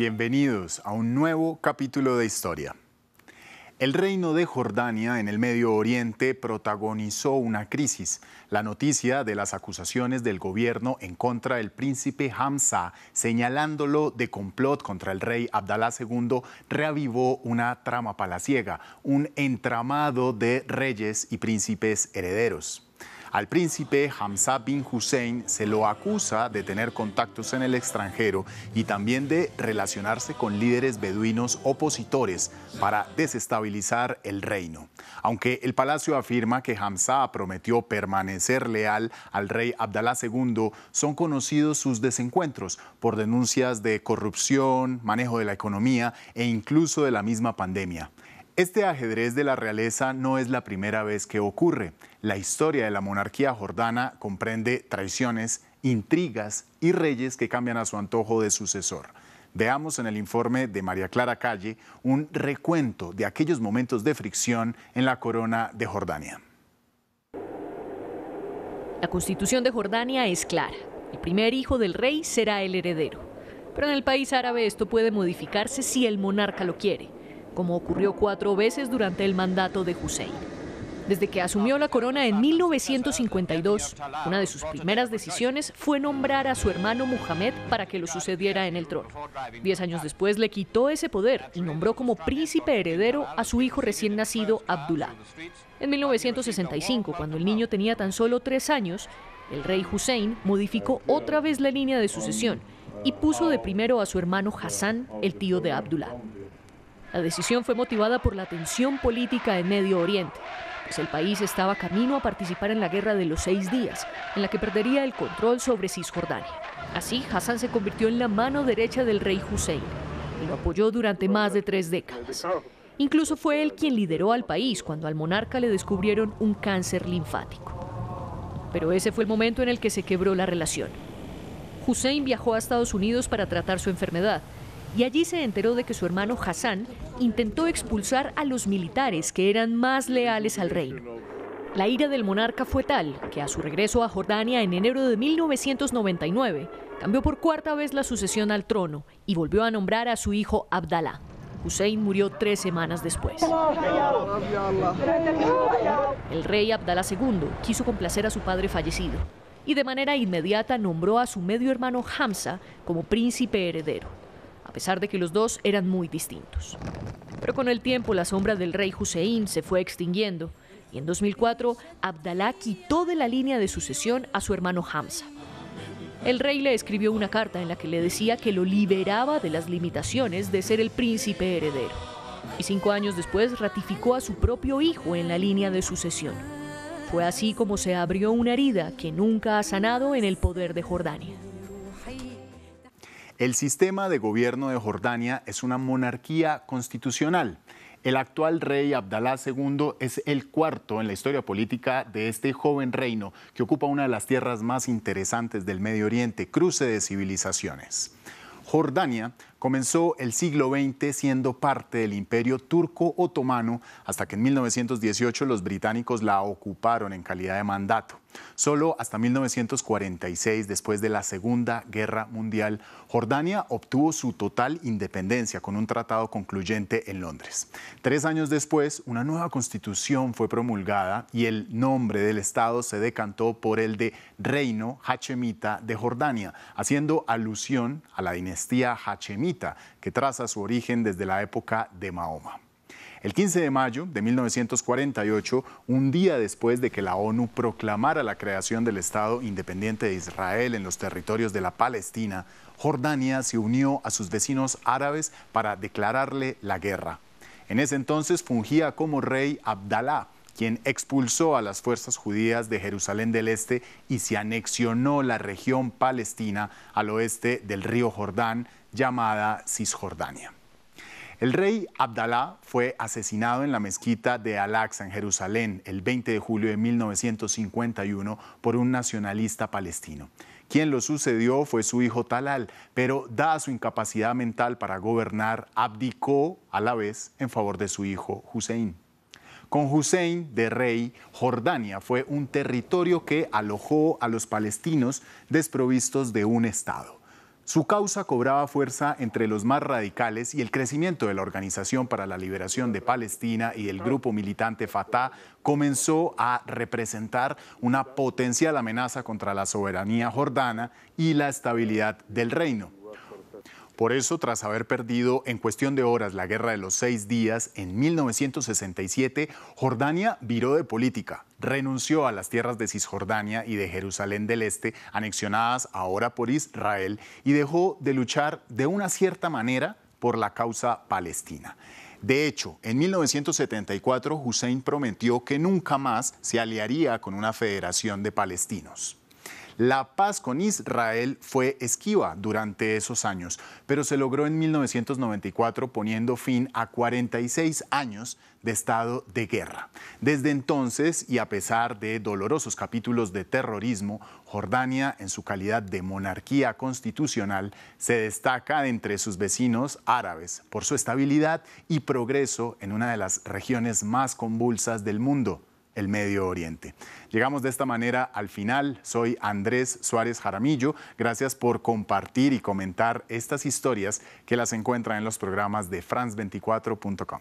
Bienvenidos a un nuevo capítulo de historia. El reino de Jordania en el Medio Oriente protagonizó una crisis. La noticia de las acusaciones del gobierno en contra del príncipe Hamza, señalándolo de complot contra el rey Abdalá II, reavivó una trama palaciega, un entramado de reyes y príncipes herederos. Al príncipe Hamza bin Hussein se lo acusa de tener contactos en el extranjero y también de relacionarse con líderes beduinos opositores para desestabilizar el reino. Aunque el palacio afirma que Hamza prometió permanecer leal al rey Abdalá II, son conocidos sus desencuentros por denuncias de corrupción, manejo de la economía e incluso de la misma pandemia. Este ajedrez de la realeza no es la primera vez que ocurre. La historia de la monarquía jordana comprende traiciones, intrigas y reyes que cambian a su antojo de sucesor. Veamos en el informe de María Clara Calle un recuento de aquellos momentos de fricción en la corona de Jordania. La constitución de Jordania es clara. El primer hijo del rey será el heredero. Pero en el país árabe esto puede modificarse si el monarca lo quiere como ocurrió cuatro veces durante el mandato de Hussein. Desde que asumió la corona en 1952, una de sus primeras decisiones fue nombrar a su hermano Muhammad para que lo sucediera en el trono. Diez años después le quitó ese poder y nombró como príncipe heredero a su hijo recién nacido Abdullah. En 1965, cuando el niño tenía tan solo tres años, el rey Hussein modificó otra vez la línea de sucesión y puso de primero a su hermano Hassan, el tío de Abdullah. La decisión fue motivada por la tensión política en Medio Oriente, pues el país estaba camino a participar en la Guerra de los Seis Días, en la que perdería el control sobre Cisjordania. Así, Hassan se convirtió en la mano derecha del rey Hussein y lo apoyó durante más de tres décadas. Incluso fue él quien lideró al país cuando al monarca le descubrieron un cáncer linfático. Pero ese fue el momento en el que se quebró la relación. Hussein viajó a Estados Unidos para tratar su enfermedad, y allí se enteró de que su hermano Hassan intentó expulsar a los militares que eran más leales al reino. La ira del monarca fue tal que a su regreso a Jordania en enero de 1999 cambió por cuarta vez la sucesión al trono y volvió a nombrar a su hijo Abdalá. Hussein murió tres semanas después. El rey Abdalá II quiso complacer a su padre fallecido y de manera inmediata nombró a su medio hermano Hamza como príncipe heredero a pesar de que los dos eran muy distintos. Pero con el tiempo la sombra del rey Hussein se fue extinguiendo y en 2004 Abdalá quitó de la línea de sucesión a su hermano Hamza. El rey le escribió una carta en la que le decía que lo liberaba de las limitaciones de ser el príncipe heredero. Y cinco años después ratificó a su propio hijo en la línea de sucesión. Fue así como se abrió una herida que nunca ha sanado en el poder de Jordania. El sistema de gobierno de Jordania es una monarquía constitucional. El actual rey Abdalá II es el cuarto en la historia política de este joven reino que ocupa una de las tierras más interesantes del Medio Oriente, cruce de civilizaciones. Jordania Comenzó el siglo XX siendo parte del imperio turco-otomano hasta que en 1918 los británicos la ocuparon en calidad de mandato. Solo hasta 1946, después de la Segunda Guerra Mundial, Jordania obtuvo su total independencia con un tratado concluyente en Londres. Tres años después, una nueva constitución fue promulgada y el nombre del Estado se decantó por el de Reino Hachemita de Jordania, haciendo alusión a la dinastía Hachemita que traza su origen desde la época de Mahoma. El 15 de mayo de 1948, un día después de que la ONU proclamara la creación del Estado Independiente de Israel en los territorios de la Palestina, Jordania se unió a sus vecinos árabes para declararle la guerra. En ese entonces fungía como rey Abdalá, quien expulsó a las fuerzas judías de Jerusalén del Este y se anexionó la región palestina al oeste del río Jordán, llamada Cisjordania. El rey Abdalá fue asesinado en la mezquita de Al-Aqsa en Jerusalén el 20 de julio de 1951 por un nacionalista palestino. Quien lo sucedió fue su hijo Talal, pero dada su incapacidad mental para gobernar, abdicó a la vez en favor de su hijo Hussein. Con Hussein de rey, Jordania fue un territorio que alojó a los palestinos desprovistos de un Estado. Su causa cobraba fuerza entre los más radicales y el crecimiento de la Organización para la Liberación de Palestina y el grupo militante Fatah comenzó a representar una potencial amenaza contra la soberanía jordana y la estabilidad del reino. Por eso, tras haber perdido en cuestión de horas la Guerra de los Seis Días en 1967, Jordania viró de política, renunció a las tierras de Cisjordania y de Jerusalén del Este, anexionadas ahora por Israel, y dejó de luchar de una cierta manera por la causa palestina. De hecho, en 1974 Hussein prometió que nunca más se aliaría con una federación de palestinos. La paz con Israel fue esquiva durante esos años, pero se logró en 1994 poniendo fin a 46 años de estado de guerra. Desde entonces, y a pesar de dolorosos capítulos de terrorismo, Jordania, en su calidad de monarquía constitucional, se destaca entre sus vecinos árabes por su estabilidad y progreso en una de las regiones más convulsas del mundo el Medio Oriente. Llegamos de esta manera al final. Soy Andrés Suárez Jaramillo. Gracias por compartir y comentar estas historias que las encuentran en los programas de France24.com.